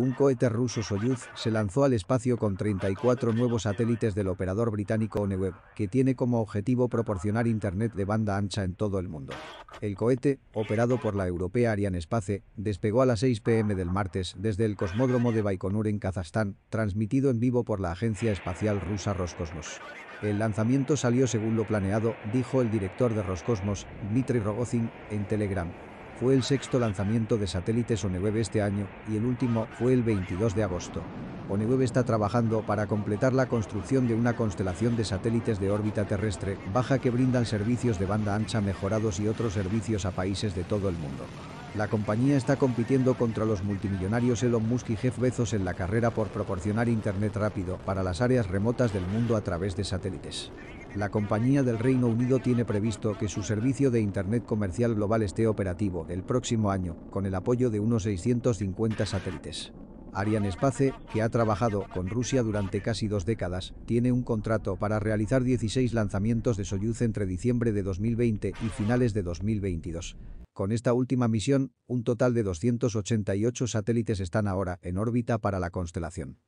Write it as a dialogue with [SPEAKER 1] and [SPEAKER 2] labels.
[SPEAKER 1] un cohete ruso Soyuz se lanzó al espacio con 34 nuevos satélites del operador británico OneWeb, que tiene como objetivo proporcionar Internet de banda ancha en todo el mundo. El cohete, operado por la europea space despegó a las 6 pm del martes desde el cosmódromo de Baikonur en Kazajstán, transmitido en vivo por la agencia espacial rusa Roscosmos. El lanzamiento salió según lo planeado, dijo el director de Roscosmos, Dmitry Rogozin, en Telegram fue el sexto lanzamiento de satélites OneWeb este año y el último fue el 22 de agosto. OneWeb está trabajando para completar la construcción de una constelación de satélites de órbita terrestre baja que brindan servicios de banda ancha mejorados y otros servicios a países de todo el mundo. La compañía está compitiendo contra los multimillonarios Elon Musk y Jeff Bezos en la carrera por proporcionar Internet rápido para las áreas remotas del mundo a través de satélites la compañía del Reino Unido tiene previsto que su servicio de Internet comercial global esté operativo el próximo año, con el apoyo de unos 650 satélites. Arianespace, que ha trabajado con Rusia durante casi dos décadas, tiene un contrato para realizar 16 lanzamientos de Soyuz entre diciembre de 2020 y finales de 2022. Con esta última misión, un total de 288 satélites están ahora en órbita para la constelación.